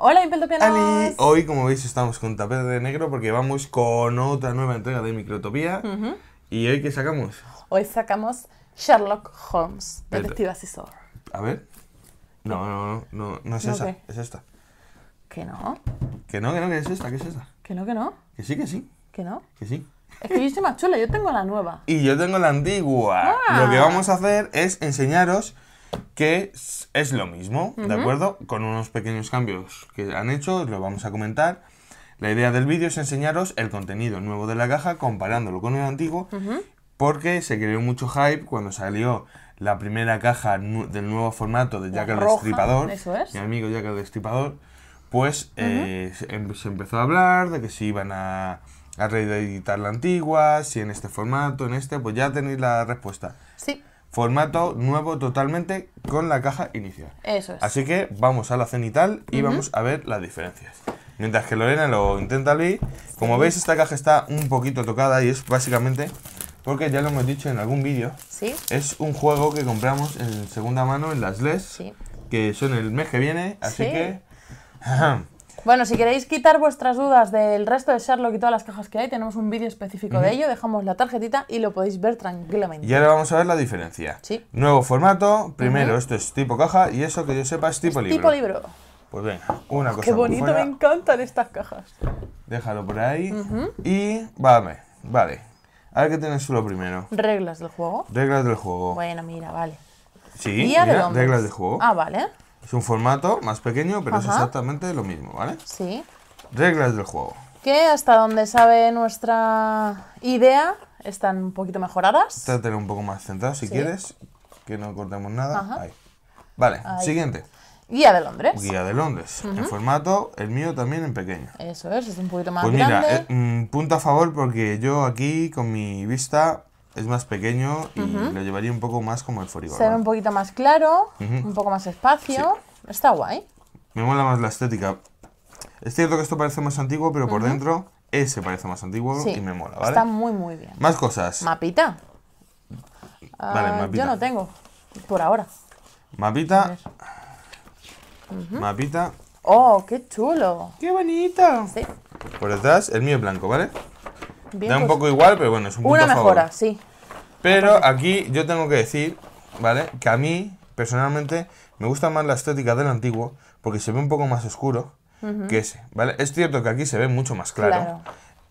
Hola, Impeltopianos. Ali, hoy, como veis, estamos con tapete de negro porque vamos con otra nueva entrega de Microtopía. ¿Y hoy qué sacamos? Hoy sacamos Sherlock Holmes, detective asesor. A ver. No, no, no, no, no es esa, es esta. ¿Que no? Que no, que no, que es esta, qué es esta. ¿Que no, que no? Que sí, que sí. ¿Que no? Que sí. Es que yo soy más chula, yo tengo la nueva. Y yo tengo la antigua. Ah. Lo que vamos a hacer es enseñaros que es lo mismo, ¿de acuerdo? Con unos pequeños cambios que han hecho, lo vamos a comentar. La idea del vídeo es enseñaros el contenido nuevo de la caja comparándolo con el antiguo, porque se creó mucho hype cuando salió la primera caja del nuevo formato de Jack el Destripador, mi amigo Jack el Destripador, pues eh, em-, se, empezó a hablar de que si iban a a reeditar la antigua, si en este formato, en este, pues ya tenéis la respuesta. Sí. Formato nuevo totalmente con la caja inicial. Eso es. Así que vamos a la cenital y vamos a ver las diferencias. Mientras que Lorena lo intenta leer. como veis esta caja está un poquito tocada y es básicamente porque ya lo hemos dicho en algún vídeo. Sí. Es un juego que compramos en segunda mano en las LES, sí. que son el mes que viene, así que... Bueno, si queréis quitar vuestras dudas del resto de Sherlock y todas las cajas que hay, tenemos un vídeo específico de ello, dejamos la tarjetita y lo podéis ver tranquilamente. Y ahora vamos a ver la diferencia. Sí. Nuevo formato, primero esto es tipo caja y eso que yo sepa es tipo libro. Tipo libro. Pues venga, una cosa. Qué bonito, me encantan estas cajas. Déjalo por ahí. Y vale, vale. A ver qué tienes tú lo primero. Reglas del juego. Reglas del juego. Bueno, mira, vale. Sí, mira, reglas del juego. Ah, vale. Es un formato más pequeño, pero es exactamente lo mismo, ¿vale? Sí. Reglas del juego. Que hasta donde sabe nuestra idea están un poquito mejoradas. Trátelo un poco más centrado si quieres, que no cortemos nada. Ahí. Vale, siguiente. Guía de Londres. Guía de Londres. En formato, el mío también en pequeño. Eso es, es un poquito más pues grande. Eh, mira, mm, punto a favor porque yo aquí con mi vista es más pequeño y lo llevaría un poco más como el Se ve un poquito más claro, un poco más espacio. Está guay. Me mola más la estética. Es cierto que esto parece más antiguo, pero por dentro ese parece más antiguo y me mola, ¿vale? Está muy, muy bien. Más cosas. Mapita. Vale, ah, mapita. Yo no tengo, por ahora. Mapita. Mapita. ¡Oh, qué chulo! ¡Qué bonito! Sí. Por detrás, el mío es blanco, ¿vale? da un pues, poco igual, pero bueno, es un punto Una mejora, sí. Pero aquí yo tengo que decir, ¿vale? Que a mí, personalmente, me gusta más la estética del antiguo porque se ve un poco más oscuro que ese, ¿vale? Es cierto que aquí se ve mucho más claro.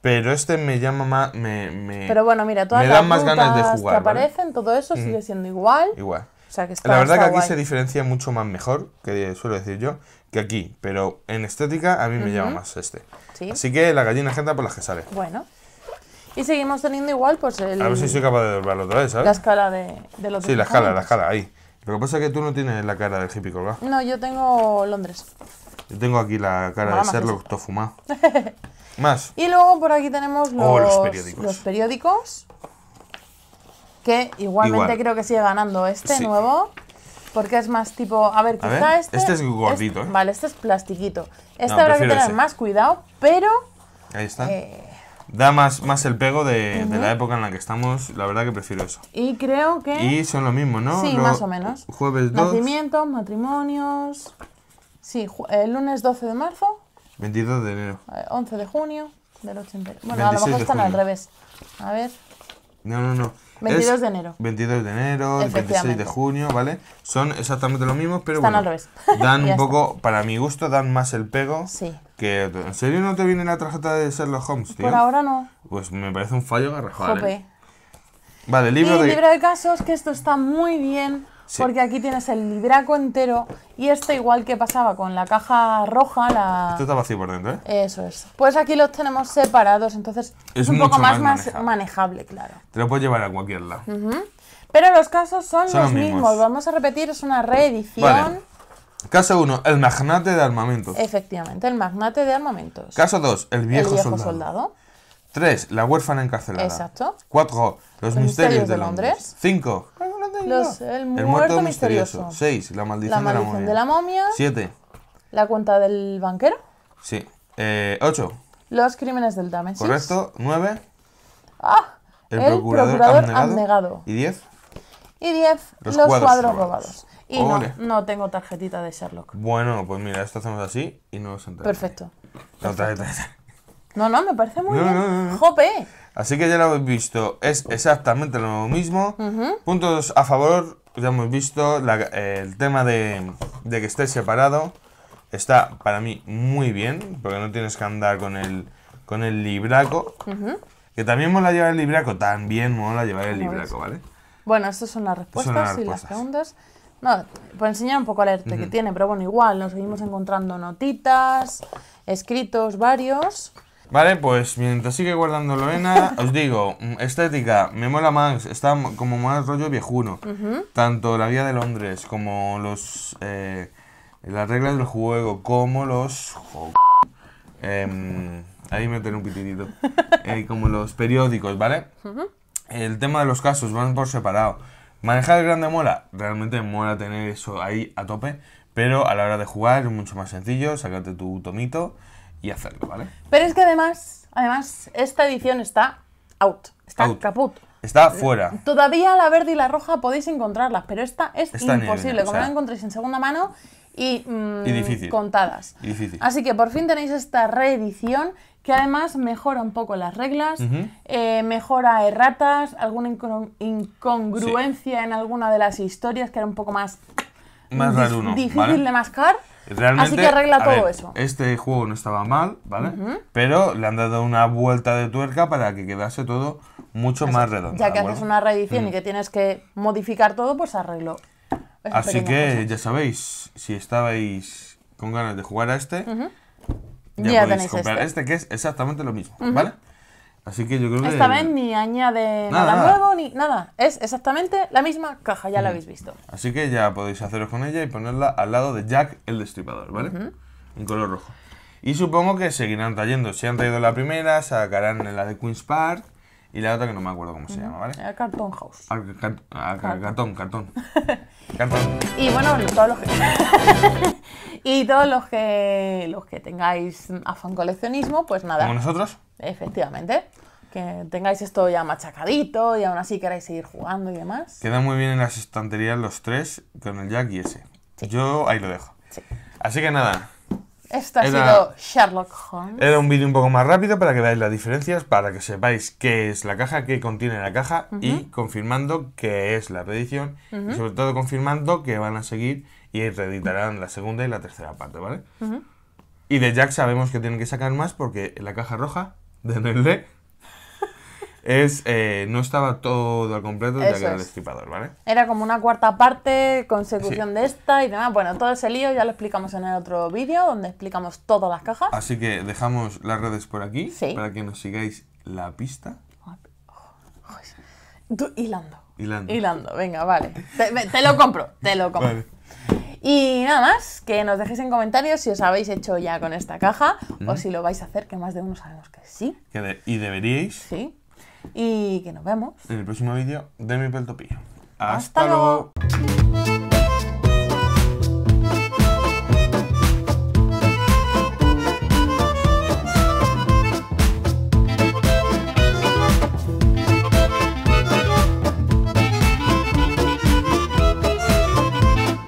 Pero este me llama más. Me, me, pero bueno, mira, todas las más ganas de jugar. que aparecen, todo eso sigue siendo igual. Igual. O sea, que la verdad que aquí se diferencia mucho más mejor, que suelo decir yo, que aquí. Pero en estética a mí me llama más este. ¿Sí? Así que la gallina gente por las que sale. Bueno. Y seguimos teniendo igual, pues el. A ver si soy capaz de doblarlo otra vez, ¿sabes? La escala de, los Sí, la escala, la escala, ahí. Lo que pasa es que tú no tienes la cara del hippie colgado. No, yo tengo Londres. Yo tengo aquí la cara serlo de Sherlock fumado. más. Y luego por aquí tenemos oh, los, periódicos. Que igualmente creo que sigue ganando este nuevo. Porque es más tipo. A ver, quizá este. Este es gordito, ¿eh? Vale, este es plastiquito. Este no, habrá que tener más cuidado, pero. Ahí está. Eh, da más, más el pego de, la época en la que estamos. La verdad que prefiero eso. Y creo que. Y son lo mismo, ¿no? Sí, más o menos. Jueves 2. Nacimientos, matrimonios. Sí, el lunes 12 de marzo. 22 de enero. 11 eh, de junio del 80. Bueno, a lo mejor están al revés. A ver. No, no, no. 22 de enero. 22 de enero, 26 de junio, ¿vale? Son exactamente lo mismo, pero Están al revés. dan un poco, para mi gusto, dan más el pego sí. Que, ¿En serio no te viene la tarjeta de Sherlock Holmes, tío? Por ahora no. Pues me parece un fallo garrafal. ¿eh? Vale, libro de... libro de casos, que esto está muy bien, porque aquí tienes el libraco entero, y esto igual que pasaba con la caja roja, la... Esto está vacío por dentro, ¿eh? Eso es. Pues aquí los tenemos separados, entonces es, un poco más, más manejable. claro. Te lo puedes llevar a cualquier lado. Pero los casos son, los, mismos. vamos a repetir, es una reedición. Caso 1, el magnate de armamentos. Efectivamente, el magnate de armamentos. Caso 2, el viejo, soldado. 3. La huérfana encarcelada. Exacto. 4. Los, misterios, de Londres. 5. el, muerto misterioso. 6. La maldición, de la momia. 7. La, cuenta del banquero. Sí. 8. Eh, los crímenes del Damesis. Correcto. 9. Ah, el, procurador, abnegado. Y 10. Y 10. Los, cuadros, robados. Y no, tengo tarjetita de Sherlock. Bueno, pues mira, esto hacemos así y no nos enteramos. Perfecto. No, no, me parece muy bien. ¡Jope! Así que ya lo habéis visto, es exactamente lo mismo. Puntos a favor, ya hemos visto el tema de, que esté separado. Está para mí muy bien, porque no tienes que andar con el, con el libraco. Que también mola llevar el libraco, también mola llevar el libraco, ¿vale? Bueno, estas son las respuestas, son las respuestas. y las preguntas. No, por enseñar un poco el arte que tiene, pero bueno, igual nos seguimos encontrando notitas, escritos varios. Vale, pues mientras sigue guardando Lorena, os digo, mm, estética, me mola más, está como más rollo viejuno. Tanto la vía de Londres como los eh, las reglas del juego, como los... Em, ahí me ahí un pitidito. Eh, como los periódicos, ¿vale? El tema de los casos van por separado. Manejar el grande mola, realmente mola tener eso ahí a tope, pero a la hora de jugar es mucho más sencillo, sacarte tu tomito y hacerlo, ¿vale? Pero es que además, además, esta edición está out, está caput. Está fuera. Todavía la verde y la roja podéis encontrarlas, pero esta es imposible. Como la encontréis en segunda mano, y, mm, contadas. Así que por fin tenéis esta reedición que además mejora un poco las reglas, eh, mejora erratas, alguna incongruencia en alguna de las historias que era un poco más, difícil de mascar. Así que arregla todo eso. Este juego no estaba mal, ¿vale? Pero le han dado una vuelta de tuerca para que quedase todo mucho más redondo. Ya que haces una reedición y que tienes que modificar todo, pues arreglo Así que pues, ya sabéis, si estabais con ganas de jugar a este, ya, podéis comprar este. este. que es exactamente lo mismo, ¿vale? Así que yo creo que... Esta vez ni añade nada, nuevo ni nada. Es exactamente la misma caja, ya la habéis visto. Así que ya podéis haceros con ella y ponerla al lado de Jack el Destripador, ¿vale? En color rojo. Y supongo que seguirán trayendo. Si han traído la primera, sacarán la de Queen's Park y la otra que no me acuerdo cómo se llama, ¿vale? Cartón House. Ah, ah, cartón, cartón. cartón. Y bueno, todos los que, y todos los que los que tengáis afán coleccionismo, pues nada. Como nosotros. Efectivamente. Que tengáis esto ya machacadito y aún así queráis seguir jugando y demás. Quedan muy bien en las estanterías los tres con el Jack y ese. Yo ahí lo dejo. Así que nada, esto ha sido Sherlock Holmes. Era un vídeo un poco más rápido para que veáis las diferencias, para que sepáis qué es la caja, qué contiene la caja y confirmando que es la reedición y sobre todo confirmando que van a seguir y reeditarán la segunda y la tercera parte, ¿vale? Y de Jack sabemos que tienen que sacar más porque la caja roja de Nelly es eh, no estaba todo al completo ya que el destripador, ¿vale? Era como una cuarta parte, consecución de esta y demás. Bueno, todo ese lío ya lo explicamos en el otro vídeo donde explicamos todas las cajas. Así que dejamos las redes por aquí para que nos sigáis la pista. hilando. Hilando. Hilando, venga, vale. Te, lo compro, te lo compro. Y nada más, que nos dejéis en comentarios si os habéis hecho ya con esta caja o si lo vais a hacer, que más de uno sabemos que sí. y deberíais. Sí y que nos vemos en el próximo vídeo de mi Peltopillo. Hasta, luego.